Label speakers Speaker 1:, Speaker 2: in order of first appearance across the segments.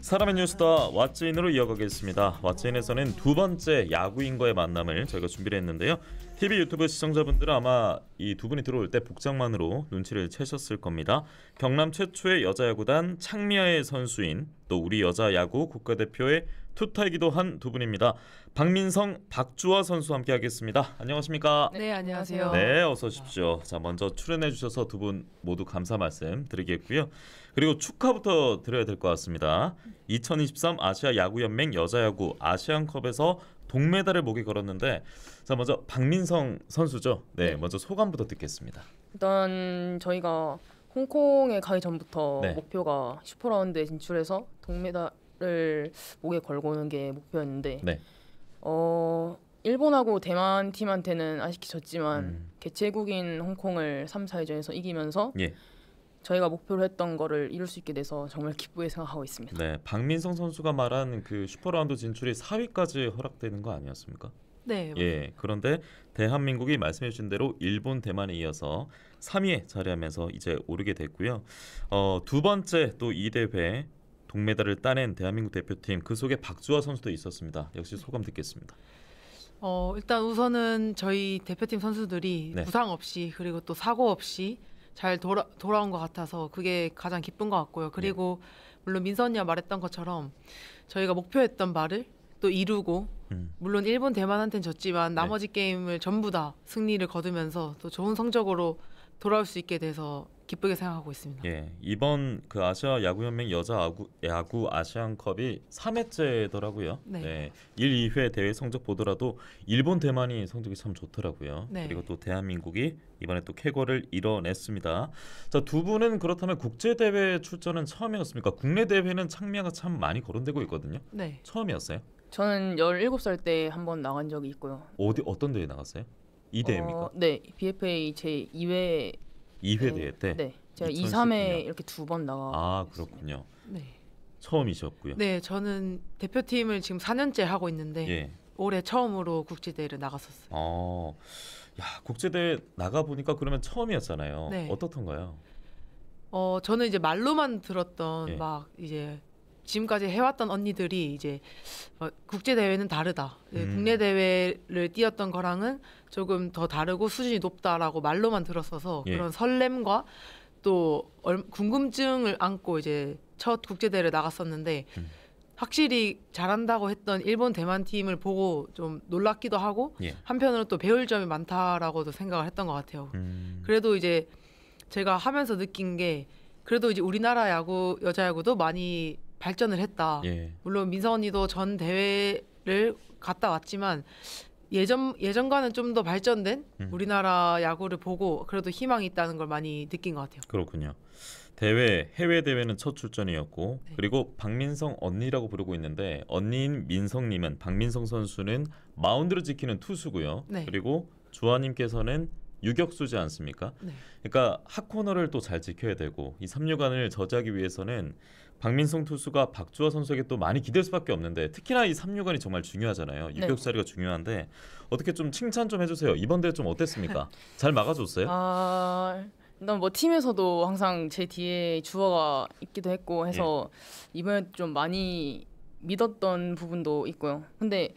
Speaker 1: 사람의 뉴스다 왓츠인으로 이어가겠습니다. 왓츠인에서는 두 번째 야구인과의 만남을 저희가 준비를 했는데요. TV 유튜브 시청자분들은 아마 이 두 분이 들어올 때 복장만으로 눈치를 채셨을 겁니다. 경남 최초의 여자야구단 창미아의 선수인 또 우리 여자야구 국가대표의 투타이기도 한 두 분입니다. 박민성, 박주화 선수 함께 하겠습니다. 안녕하십니까? 네,
Speaker 2: 네 안녕하세요. 네,
Speaker 1: 어서 오십시오. 자, 먼저 출연해 주셔서 두 분 모두 감사 말씀 드리겠고요. 그리고 축하부터 드려야 될 것 같습니다. 2023 아시아 야구연맹 여자야구 아시안컵에서 동메달을 목에 걸었는데 자 먼저 박민성 선수죠. 네, 네. 먼저 소감부터 듣겠습니다.
Speaker 2: 일단 저희가 홍콩에 가기 전부터 네. 목표가 슈퍼라운드에 진출해서 동메달을 목에 걸고는 게 목표였는데 네. 어 일본하고 대만 팀한테는 아쉽게 졌지만 음. 개최국인 홍콩을 3, 4회전에서 이기면서 예. 저희가 목표로 했던 거를 이룰 수 있게 돼서 정말 기쁘게 생각하고 있습니다.
Speaker 1: 네, 박민성 선수가 말한 그 슈퍼라운드 진출이 4위까지 허락되는 거 아니었습니까? 네. 예. 그런데 대한민국이 말씀해 주신 대로 일본, 대만에 이어서 3위에 자리하면서 이제 오르게 됐고요. 어, 두 번째 또 이 대회 동메달을 따낸 대한민국 대표팀 그 속에 박주화 선수도 있었습니다. 역시 네. 소감 듣겠습니다.
Speaker 3: 어, 일단 우선은 저희 대표팀 선수들이 네. 부상 없이 그리고 또 사고 없이 잘 돌아, 돌아온 것 같아서 그게 가장 기쁜 것 같고요. 그리고 네. 물론 민선이가 말했던 것처럼 저희가 목표했던 말을 또 이루고 음. 물론 일본 대만한테는 졌지만 나머지 네. 게임을 전부 다 승리를 거두면서 또 좋은 성적으로 돌아올 수 있게 돼서 기쁘게 생각하고 있습니다.
Speaker 1: 예, 이번 그 아시아 야구연맹 여자 야구, 야구 아시안컵이 3회째더라고요. 네. 네. 1, 2회 대회 성적 보더라도 일본, 대만이 성적이 참 좋더라고요. 네. 그리고 또 대한민국이 이번에 또 쾌거를 이뤄냈습니다. 자, 두 분은 그렇다면 국제 대회 출전은 처음이었습니까? 국내 대회는 창미아가 참 많이 거론되고 있거든요. 네. 처음이었어요?
Speaker 2: 저는 17살 때한번 나간 적이 있고요.
Speaker 1: 어디 어떤 대회 나갔어요? 이 대회입니까?
Speaker 2: 어, 네, BFA 제 2회
Speaker 1: 2회 대회 때.
Speaker 2: 네. 제가 2, 3회 이렇게 두 번 나와.
Speaker 1: 아, 그렇군요. 네. 처음이셨고요.
Speaker 3: 네, 저는 대표팀을 지금 4년째 하고 있는데 예. 올해 처음으로 국제대회를 나갔었어요.
Speaker 1: 어, 야 국제대회 나가 보니까 그러면 처음이었잖아요. 네. 어떻던가요?
Speaker 3: 어, 저는 이제 말로만 들었던 예. 막 이제 지금까지 해왔던 언니들이 이제 어, 국제 대회는 다르다. 예, 음. 국내 대회를 뛰었던 거랑은 조금 더 다르고 수준이 높다라고 말로만 들었어서 예. 그런 설렘과 또 궁금증을 안고 이제 첫 국제 대회를 나갔었는데 음. 확실히 잘한다고 했던 일본 대만 팀을 보고 좀 놀랍기도 하고 예. 한편으로 또 배울 점이 많다라고도 생각을 했던 것 같아요. 음. 그래도 이제 제가 하면서 느낀 게 그래도 이제 우리나라 야구 여자 야구도 많이 발전을 했다. 예. 물론 민선이도전 대회를 갔다 왔지만 예전 예전과는 좀 더 발전된 음. 우리나라 야구를 보고 그래도 희망이 있다는 걸 많이 느낀 것 같아요.
Speaker 1: 그렇군요. 대회 해외 대회는 첫 출전이었고 네. 그리고 박민성 언니라고 부르고 있는데 언니인 민성님은 박민성 선수는 마운드를 지키는 투수고요. 네. 그리고 주아님께서는 유격수지 않습니까? 네. 그러니까 핫코너를 또 잘 지켜야 되고 이 삼류간을 저지하기 위해서는 박민성 투수가 박주호 선수에게 또 많이 기댈 수밖에 없는데 특히나 이 삼류간이 정말 중요하잖아요. 유격수 자리가 네. 중요한데 어떻게 좀 칭찬 좀 해주세요. 이번 대회 좀 어땠습니까? 잘 막아줬어요?
Speaker 2: 아... 일단 뭐 팀에서도 항상 제 뒤에 주어가 있기도 했고 해서 예. 이번에 좀 많이 믿었던 부분도 있고요. 근데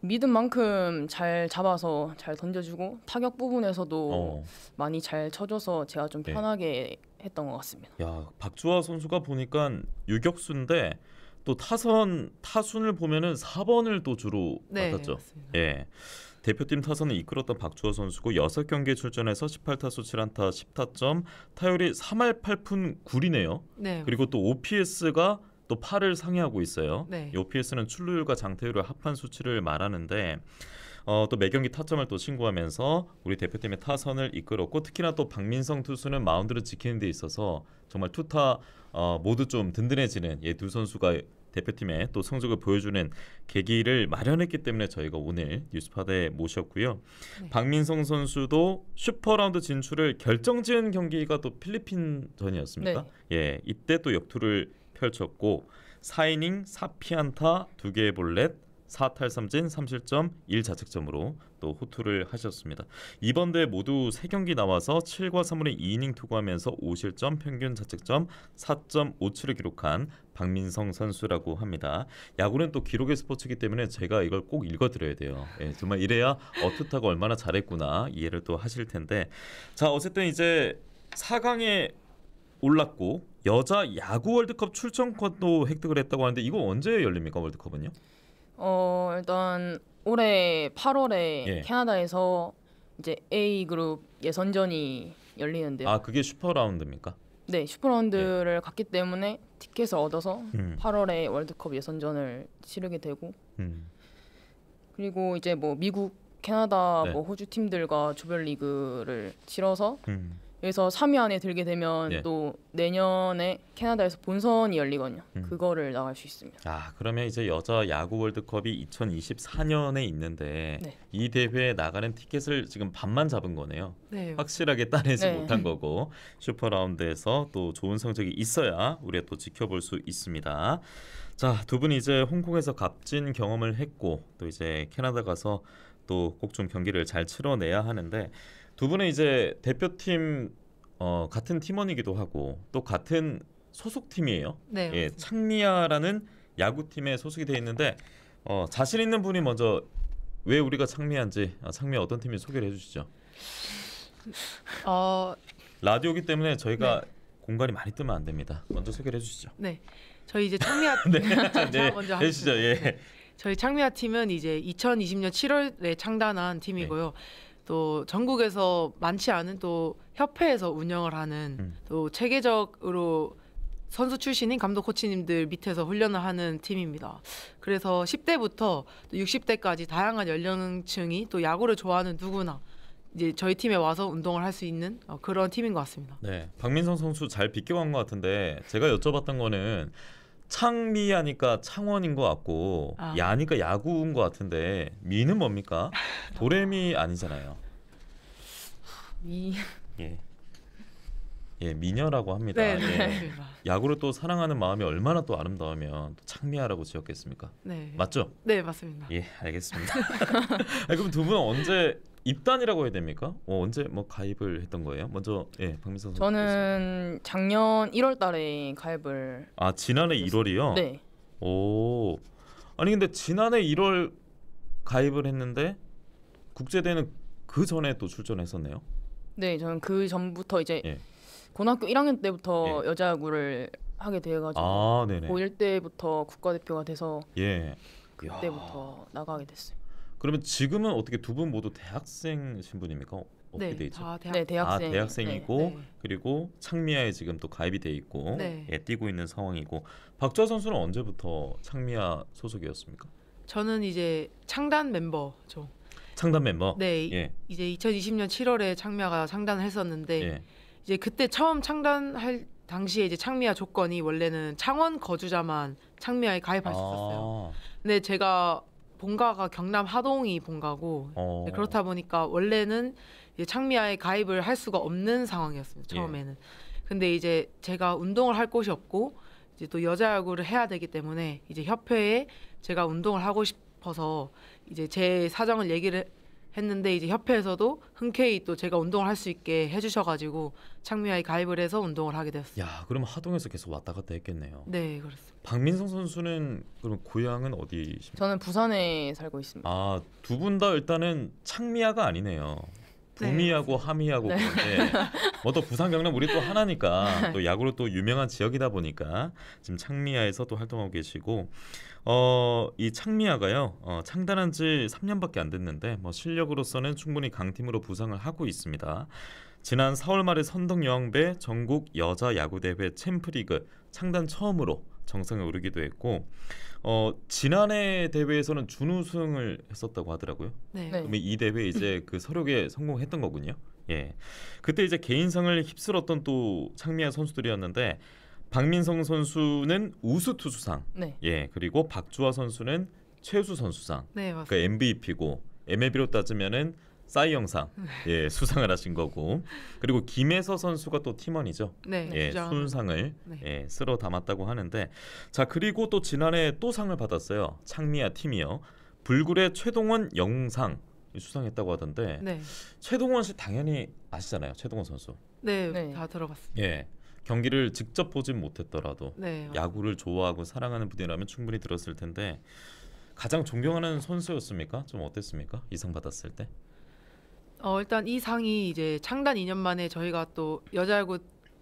Speaker 2: 믿은 만큼 잘 잡아서 잘 던져주고 타격 부분에서도 어. 많이 잘 쳐줘서 제가 좀 네. 편하게 했던 것 같습니다.
Speaker 1: 야 박주하 선수가 보니까 유격수인데 또 타선 타순을 보면은 4번을 또 주로 네, 맡았죠. 맞습니다. 예. 대표팀 타선을 이끌었던 박주호 선수고 6경기 출전해서 18타수 7안타 10타점 타율이 3할 8푼 9리네요. 네. 그리고 또 OPS가 또팔을 상회하고 있어요. 네. 이 OPS는 출루율과 장타율을 합한 수치를 말하는데 어, 또 매경기 타점을 또 신고하면서 우리 대표팀의 타선을 이끌었고 특히나 또 박민성 투수는 마운드를 지키는 데 있어서 정말 투타 어, 모두 좀 든든해지는 예, 두 선수가 대표팀의 또 성적을 보여주는 계기를 마련했기 때문에 저희가 오늘 뉴스파드에 모셨고요. 네. 박민성 선수도 슈퍼라운드 진출을 결정지은 경기가 또 필리핀전이었습니다. 네. 예, 이때 또 역투를 펼쳤고 4이닝 4피안타 2개의 볼넷 4탈삼진 3실점 1자책점으로 또 호투를 하셨습니다. 이번 대회 모두 3경기 나와서 7과 3분의 2이닝 투구하면서 5실점 평균 자책점 4.57을 기록한 박민성 선수라고 합니다. 야구는 또 기록의 스포츠이기 때문에 제가 이걸 꼭 읽어드려야 돼요. 예, 정말 이래야 어투타가 얼마나 잘했구나 이해를 또 하실 텐데 자 어쨌든 이제 4강에 올랐고 여자 야구 월드컵 출전권도 획득을 했다고 하는데 이거 언제 열립니까 월드컵은요?
Speaker 2: 어 일단 올해 8월에 예. 캐나다에서 이제 A 그룹 예선전이 열리는데아
Speaker 1: 그게 슈퍼 라운드입니까?
Speaker 2: 네 슈퍼 라운드를 예. 갔기 때문에 티켓을 얻어서 음. 8월에 월드컵 예선전을 치르게 되고 음. 그리고 이제 뭐 미국, 캐나다, 네. 뭐 호주 팀들과 조별리그를 치러서 음. 그래서 3위 안에 들게 되면 예. 또 내년에 캐나다에서 본선이 열리거든요. 음. 그거를 나갈 수 있습니다. 아
Speaker 1: 그러면 이제 여자 야구 월드컵이 2024년에 있는데 네. 이 대회에 나가는 티켓을 지금 반만 잡은 거네요. 네. 확실하게 따내지 네. 못한 거고 슈퍼 라운드에서 또 좋은 성적이 있어야 우리가 또 지켜볼 수 있습니다. 자두분 이제 홍콩에서 값진 경험을 했고 또 이제 캐나다 가서 또꼭좀 경기를 잘 치러내야 하는데 두 분은 이제 대표팀 어, 같은 팀원이기도 하고 또 같은 소속팀이에요. 네. 예, 창미아라는 야구팀에 소속이 돼 있는데 어, 자신 있는 분이 먼저 왜 우리가 창미한지 아, 어, 창미 어떤 팀인지 소개를 해주시죠. 어... 라디오기 때문에 저희가 네. 공간이 많이 뜨면 안 됩니다. 먼저 소개를 해주시죠.
Speaker 3: 네. 저희 이제 창미야 네, 네 먼저 하 해주시죠. 예. 네. 저희 창미아 팀은 이제 2020년 7월에 창단한 팀이고요. 네. 또 전국에서 많지 않은 또 협회에서 운영을 하는 음. 또 체계적으로 선수 출신인 감독 코치님들 밑에서 훈련을 하는 팀입니다. 그래서 10대부터 60대까지 다양한 연령층이 또 야구를 좋아하는 누구나 이제 저희 팀에 와서 운동을 할 수 있는 어, 그런 팀인 것 같습니다.
Speaker 1: 네, 박민성 선수 잘 비껴간 것 같은데 제가 여쭤봤던 거는 창미하니까 창원인 것 같고 아. 야니까 야구인 것 같은데 미는 뭡니까? 도레미 아니잖아요. 미. 예. 예, 미녀라고 합니다. 네, 네. 예. 야구를 또 사랑하는 마음이 얼마나 또 아름다우면 또 창미아라고 지었겠습니까? 네. 맞죠? 네, 맞습니다. 예, 알겠습니다. 아니, 그럼 두 분은 언제 입단이라고 해야 됩니까? 어, 언제 뭐 가입을 했던 거예요? 먼저 예, 박민선 선수.
Speaker 2: 저는 작년 1월 달에 가입을
Speaker 1: 아, 지난해 했습니다. 1월이요? 네. 오. 아니 근데 지난해 1월 가입을 했는데 국제대회는 그 전에 또 출전했었네요.
Speaker 2: 네, 저는 그 전부터 이제 예. 고등학교 1학년 때부터 예. 여자야구를 하게 돼가지고 아, 네네. 고1 때부터 국가대표가 돼서 예. 그때부터 야. 나가게 됐어요.
Speaker 1: 그러면 지금은 어떻게 두 분 모두 대학생 신분입니까? 어, 어떻게 네, 돼죠다
Speaker 2: 대학... 네, 대학생. 아, 대학생이고
Speaker 1: 네, 네. 그리고 창미야에 지금 또 가입이 돼 있고 네. 예, 뛰고 있는 상황이고 박주하 선수는 언제부터 창미야 소속이었습니까?
Speaker 3: 저는 이제 창단 멤버죠.
Speaker 1: 창단 멤버. 네, 예.
Speaker 3: 이제 2020년 7월에 창미야가 창단을 했었는데 예. 이제 그때 처음 창단할 당시에 이제 창미아 조건이 원래는 창원 거주자만 창미아에 가입할 수 있었어요. 아. 근데 제가 본가가 경남 하동이 본가고 어. 네, 그렇다 보니까 원래는 이제 창미아에 가입을 할 수가 없는 상황이었습니다. 예. 처음에는. 예. 근데 이제 제가 운동을 할 곳이 없고 이제 또 여자 야구를 해야 되기 때문에 이제 협회에 제가 운동을 하고 싶어서 이제 제 사정을 얘기를 했는데 이제 협회에서도 흔쾌히 또 제가 운동을 할 수 있게 해주셔가지고 창미아에 가입을 해서
Speaker 1: 운동을 하게 되었어요. 야, 그럼 하동에서 계속 왔다 갔다 했겠네요.
Speaker 2: 네, 그렇습니다.
Speaker 1: 박민성 선수는 그럼 고향은 어디십니까?
Speaker 2: 저는 부산에 살고 있습니다.
Speaker 1: 아, 두 분 다 일단은 창미아가 아니네요. 구미하고 네. 함이하고 네. 그런데 뭐또 부산 경남 우리 또 하나니까 또 야구로 또 유명한 지역이다 보니까 지금 창미야에서 또 활동하고 계시고 어 이 창미야가요 어, 창단한 지 3년밖에 안 됐는데 뭐 실력으로서는 충분히 강팀으로 부상을 하고 있습니다. 지난 4월 말에 선덕여왕배 전국 여자 야구 대회 챔프리그 창단 처음으로 정상에 오르기도 했고 어, 지난해 대회에서는 준우승을 했었다고 하더라고요. 네. 네. 그러면 이 대회 이제 그 서력에 성공했던 거군요. 예. 그때 이제 개인상을 휩쓸었던 또 창미아 선수들이었는데 박민성 선수는 우수 투수상. 네. 예. 그리고 박주하 선수는 최수 선수상. 네, 그러니까 맞습니다. 그러니까 MVP고 MLB로 따지면은 싸이 영상 네. 예 수상을 하신 거고 그리고 김혜서 선수가 또 팀원이죠.
Speaker 3: 네, 예 그죠. 순상을
Speaker 1: 네. 예 쓸어 담았다고 하는데 자 그리고 또 지난해 또 상을 받았어요. 창미야 팀이요. 불굴의 최동원 영상 수상했다고 하던데 네. 최동원 씨 당연히 아시잖아요. 최동원 선수.
Speaker 3: 네, 네. 다 들어봤습니다.
Speaker 1: 예. 경기를 직접 보진 못했더라도 네. 야구를 좋아하고 사랑하는 분이라면 충분히 들었을 텐데 가장 존경하는 선수였습니까? 좀 어땠습니까? 이 상 받았을 때?
Speaker 3: 어, 일단 이 상이 이제 창단 2년 만에 저희가 또 여자야구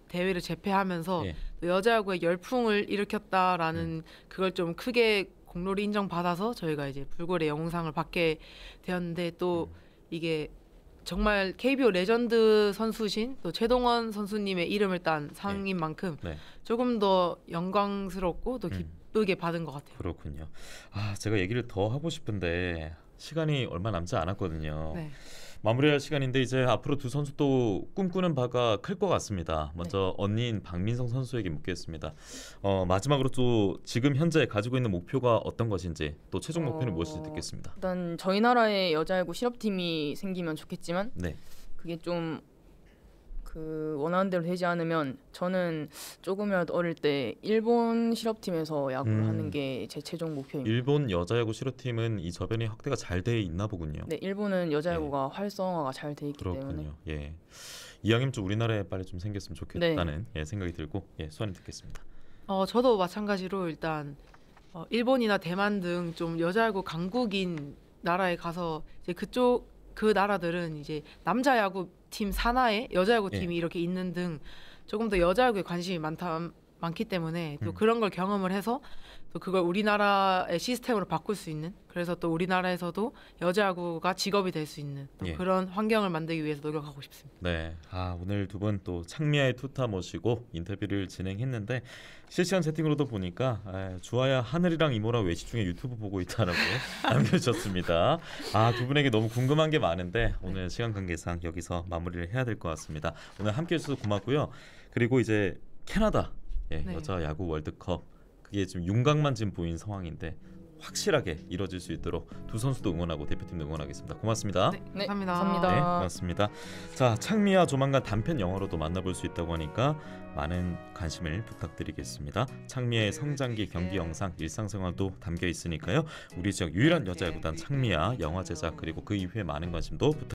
Speaker 3: 대회를 재패하면서 예. 여자야구의 열풍을 일으켰다라는 음. 그걸 좀 크게 공로를 인정받아서 저희가 이제 불굴의 영웅상을 받게 되었는데 또 음. 이게 정말 KBO 레전드 선수신 또 최동원 선수님의 이름을 딴 상인 예. 만큼 네. 조금 더 영광스럽고 또 음. 기쁘게 음. 받은 것 같아요.
Speaker 1: 그렇군요. 아 제가 얘기를 더 하고 싶은데 시간이 얼마 남지 않았거든요. 네. 마무리할 시간인데 이제 앞으로 두 선수 또 꿈꾸는 바가 클 것 같습니다. 먼저 네. 언니인 박민성 선수에게 묻겠습니다. 어, 마지막으로 또 지금 현재 가지고 있는 목표가 어떤 것인지 또 최종 목표는 어... 무엇인지 듣겠습니다.
Speaker 2: 일단 저희 나라에 여자야구 실업팀이 생기면 좋겠지만 네. 그게 좀그 원하는 대로 되지 않으면 저는 조금이라도 어릴 때 일본 실업팀에서 야구를 음. 하는 게 제 최종 목표입니다.
Speaker 1: 일본 여자야구 실업팀은 이 저변이 확대가 잘 돼 있나 보군요. 네,
Speaker 2: 일본은 여자야구가 예. 활성화가 잘 돼 있기 그렇군요. 때문에.
Speaker 1: 예, 이왕이면 좀 우리나라에 빨리 좀 생겼으면 좋겠다는 네. 예, 생각이 들고 예, 수환 듣겠습니다.
Speaker 3: 어, 저도 마찬가지로 일단 어, 일본이나 대만 등 좀 여자야구 강국인 나라에 가서 이제 그쪽 그 나라들은 이제 남자 야구 팀 산하에 여자야구팀이 예. 이렇게 있는 등 조금 더 여자야구에 관심이 많다 많기 때문에 또 음. 그런 걸 경험을 해서 또 그걸 우리나라의 시스템으로 바꿀 수 있는 그래서 또 우리나라에서도 여자야구가 직업이 될 수 있는 예. 그런 환경을 만들기 위해서 노력하고 싶습니다.
Speaker 1: 네, 아 오늘 두 분 또 창미아의 투타 모시고 인터뷰를 진행했는데 실시간 채팅으로도 보니까 에, 주아야 하늘이랑 이모랑 외식 중에 유튜브 보고 있다라고 남겨주셨습니다. 아두 분에게 너무 궁금한 게 많은데 네. 오늘 네. 시간 관계상 여기서 마무리를 해야 될 것 같습니다. 오늘 함께해 주셔서 고맙고요. 그리고 이제 캐나다 예, 네. 여자 야구 월드컵 그게 지금 윤곽만 지금 보인 상황인데 확실하게 이뤄질 수 있도록 두 선수도 응원하고 대표팀도 응원하겠습니다. 고맙습니다. 네,
Speaker 3: 네 감사합니다. 네,
Speaker 1: 고맙습니다. 자, 창미와 조만간 단편 영화로도 만나볼 수 있다고 하니까 많은 관심을 부탁드리겠습니다. 창미의 성장기 경기 네. 영상, 일상생활도 담겨 있으니까요. 우리 지역 유일한 여자 야구단 창미야 영화 제작 그리고 그 이후에 많은 관심도 부탁. 드립니다